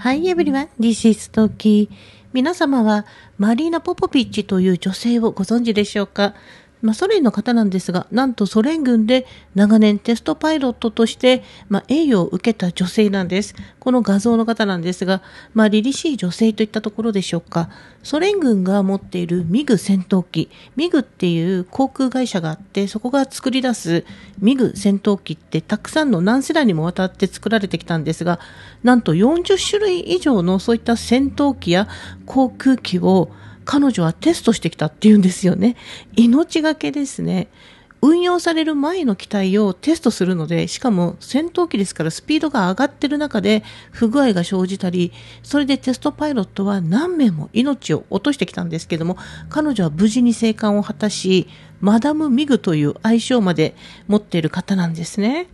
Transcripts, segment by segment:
Hi everyone, this is Toki. 皆様はマリーナ・ポポビッチという女性をご存知でしょうかまあ、ソ連の方なんですがなんとソ連軍で長年テストパイロットとして、まあ、栄誉を受けた女性なんですこの画像の方なんですが、まあ、凛々しい女性といったところでしょうかソ連軍が持っているミグ戦闘機ミグっていう航空会社があってそこが作り出すミグ戦闘機ってたくさんの何世代にもわたって作られてきたんですがなんと40種類以上のそういった戦闘機や航空機を彼女はテストしてきたっていうんですよね。命がけですね。運用される前の機体をテストするので、しかも戦闘機ですからスピードが上がってる中で不具合が生じたり、それでテストパイロットは何名も命を落としてきたんですけども、彼女は無事に生還を果たし、マダム・ミグという愛称まで持っている方なんですね。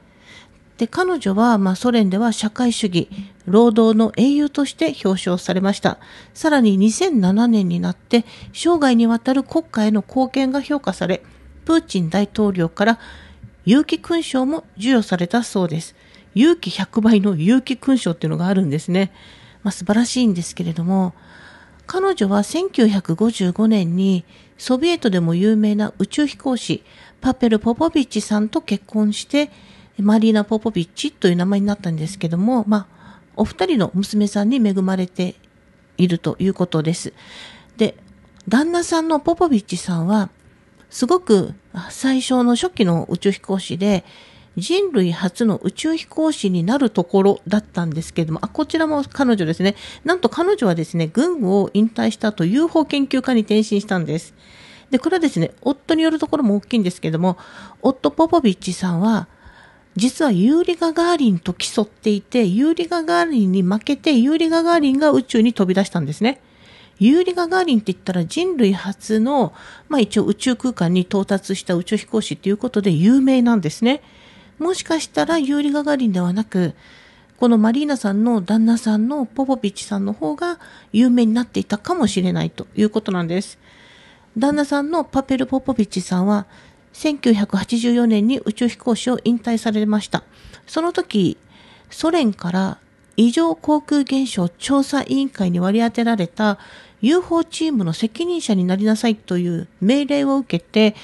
で、彼女は、まあ、ソ連では社会主義、労働の英雄として表彰されました。さらに2007年になって生涯にわたる国家への貢献が評価され、プーチン大統領から有気勲章も授与されたそうです。有気100倍の有気勲章っていうのがあるんですね。まあ、素晴らしいんですけれども、彼女は1955年にソビエトでも有名な宇宙飛行士パペル・ポポビッチさんと結婚してマリーナ・ポポビッチという名前になったんですけども、まあ、お二人の娘さんに恵まれているということです。で、旦那さんのポポビッチさんは、すごく最初の初期の宇宙飛行士で、人類初の宇宙飛行士になるところだったんですけれども、あ、こちらも彼女ですね。なんと彼女はですね、軍を引退したと UFO 研究家に転身したんです。で、これはですね、夫によるところも大きいんですけれども、夫ポポビッチさんは、実はユーリガガーリンと競っていて、ユーリガガーリンに負けて、ユーリガガーリンが宇宙に飛び出したんですね。ユーリガガーリンって言ったら人類初の、まあ一応宇宙空間に到達した宇宙飛行士ということで有名なんですね。もしかしたらユーリガガーリンではなく、このマリーナさんの旦那さんのポポビッチさんの方が有名になっていたかもしれないということなんです。旦那さんのパペル・ポポビッチさんは1984年に宇宙飛行士を引退されました。その時、ソ連から異常航空現象調査委員会に割り当てられた UFO チームの責任者になりなさいという命令を受けて、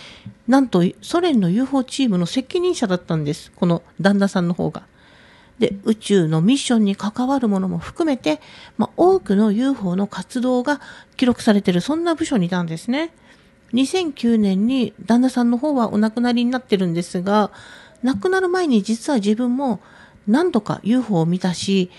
なんとソ連の UFO チームの責任者だったんです。この旦那さんの方が。で、宇宙のミッションに関わるものも含めて、まあ、多くの UFO の活動が記録されている、そんな部署にいたんですね。2009年に旦那さんの方はお亡くなりになってるんですが、亡くなる前に実は自分も何度か UFO を見たし、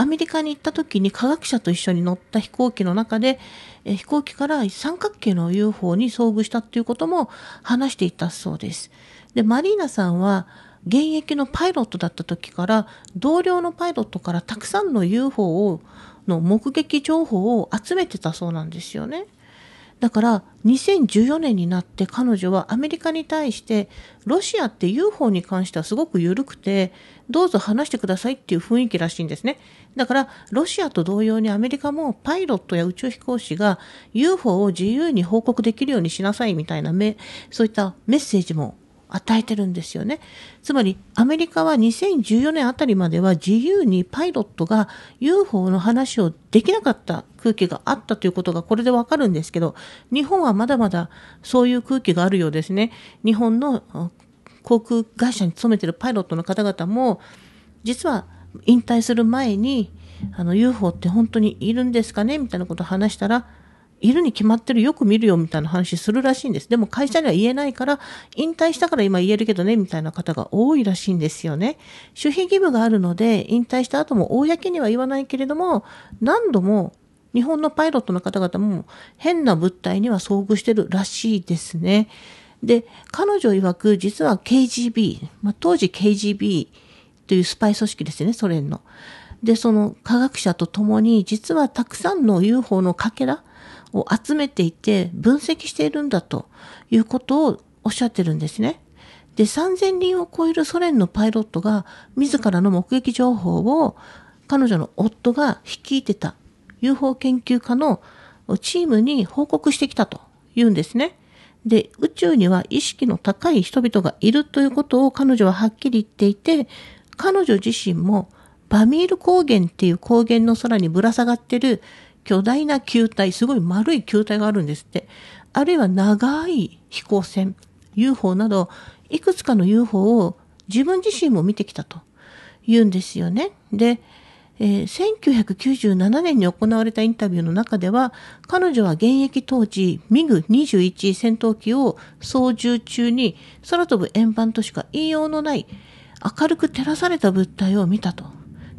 アメリカに行った時に科学者と一緒に乗った飛行機の中で、え飛行機から三角形の UFO に遭遇したということも話していたそうです。で、マリーナさんは現役のパイロットだった時から同僚のパイロットからたくさんの UFO をの目撃情報を集めてたそうなんですよね。だから2014年になって彼女はアメリカに対してロシアって UFO に関してはすごく緩くてどうぞ話してくださいっていう雰囲気らしいんですねだからロシアと同様にアメリカもパイロットや宇宙飛行士が UFO を自由に報告できるようにしなさいみたいなそういったメッセージも与えてるんですよね。つまりアメリカは2014年あたりまでは自由にパイロットが UFO の話をできなかった空気があったということがこれでわかるんですけど日本はまだまだそういう空気があるようですね日本の航空会社に勤めてるパイロットの方々も実は引退する前にあの UFO って本当にいるんですかねみたいなことを話したらいるに決まってるよく見るよみたいな話するらしいんです。でも会社には言えないから、引退したから今言えるけどねみたいな方が多いらしいんですよね。守秘義務があるので、引退した後も公には言わないけれども、何度も日本のパイロットの方々も変な物体には遭遇してるらしいですね。で、彼女曰く実は KGB、まあ、当時 KGB というスパイ組織ですね、ソ連の。で、その科学者と共に実はたくさんの UFO のかけらを集めていて分析しているんだということをおっしゃってるんですね。で、3000人を超えるソ連のパイロットが自らの目撃情報を彼女の夫が率いてた UFO 研究家のチームに報告してきたと言うんですね。で、宇宙には意識の高い人々がいるということを彼女ははっきり言っていて、彼女自身もバミール高原っていう高原の空にぶら下がってる巨大な球体、すごい丸い球体があるんですって。あるいは長い飛行船、UFO など、いくつかの UFO を自分自身も見てきたと言うんですよね。で、えー、1997年に行われたインタビューの中では、彼女は現役当時、ミグ21戦闘機を操縦中に空飛ぶ円盤としか言いようのない明るく照らされた物体を見たと。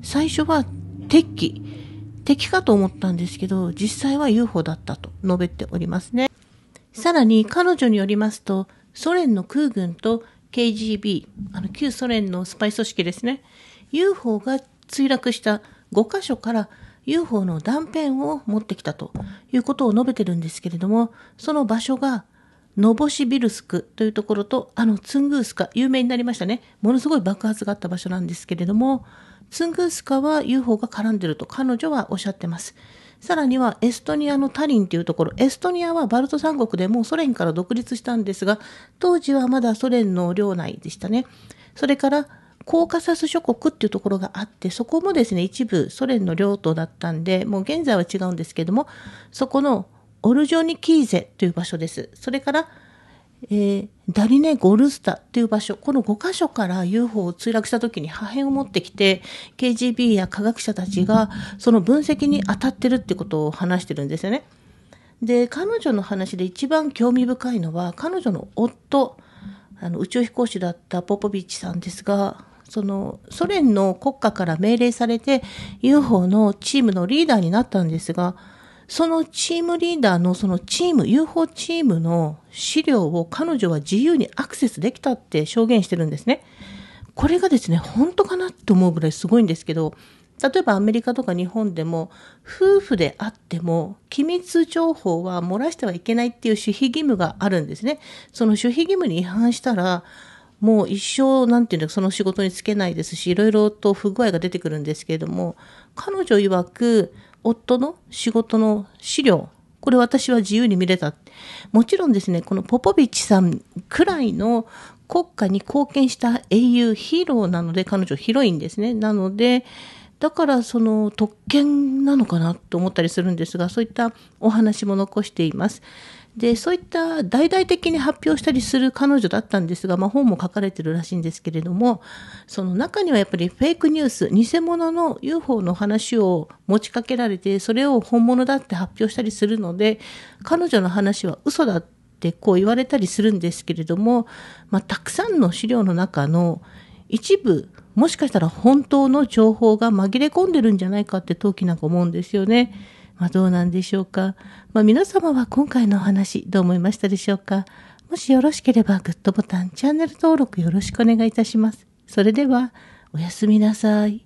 最初は敵機、敵かと思ったんですけど、実際は UFO だったと述べておりますね。さらに彼女によりますと、ソ連の空軍と KGB、あの旧ソ連のスパイ組織ですね、UFO が墜落した5箇所から UFO の断片を持ってきたということを述べてるんですけれども、その場所がノボシビルスクというところと、あのツングースカ、有名になりましたね。ものすごい爆発があった場所なんですけれども、ツングースカは UFO が絡んでると彼女はおっしゃってます。さらにはエストニアのタリンというところ、エストニアはバルト三国でもうソ連から独立したんですが、当時はまだソ連の領内でしたね。それからコーカサス諸国っていうところがあって、そこもですね、一部ソ連の領土だったんで、もう現在は違うんですけども、そこのオルジョニキーゼという場所です。それから、えー、ダリネ・ゴルスタという場所、この5カ所から UFO を墜落した時に破片を持ってきて、KGB や科学者たちがその分析に当たってるってことを話してるんですよね。で、彼女の話で一番興味深いのは、彼女の夫、あの宇宙飛行士だったポポビッチさんですが、そのソ連の国家から命令されて UFO のチームのリーダーになったんですが、そのチームリーダーのそのチーム、UFO チームの資料を彼女は自由にアクセスできたって証言してるんですね。これがですね、本当かなって思うぐらいすごいんですけど、例えばアメリカとか日本でも夫婦であっても機密情報は漏らしてはいけないっていう守秘義務があるんですね。その守秘義務に違反したらもう一生、なんていうその仕事に就けないですし、いろいろと不具合が出てくるんですけれども、彼女曰く、夫の仕事の資料、これ私は自由に見れた。もちろんですね、このポポビッチさんくらいの国家に貢献した英雄、ヒーローなので、彼女ヒロインですね。なので、だからその特権なのかなと思ったりするんですが、そういったお話も残しています。で、そういった大々的に発表したりする彼女だったんですが、まあ、本も書かれてるらしいんですけれども、その中にはやっぱりフェイクニュース、偽物の UFO の話を持ちかけられて、それを本物だって発表したりするので、彼女の話は嘘だってこう言われたりするんですけれども、まあ、たくさんの資料の中の一部、もしかしたら本当の情報が紛れ込んでるんじゃないかって陶器なんか思うんですよね。うんまあ、どうなんでしょうか。まあ、皆様は今回のお話、どう思いましたでしょうか。もしよろしければ、グッドボタン、チャンネル登録よろしくお願いいたします。それでは、おやすみなさい。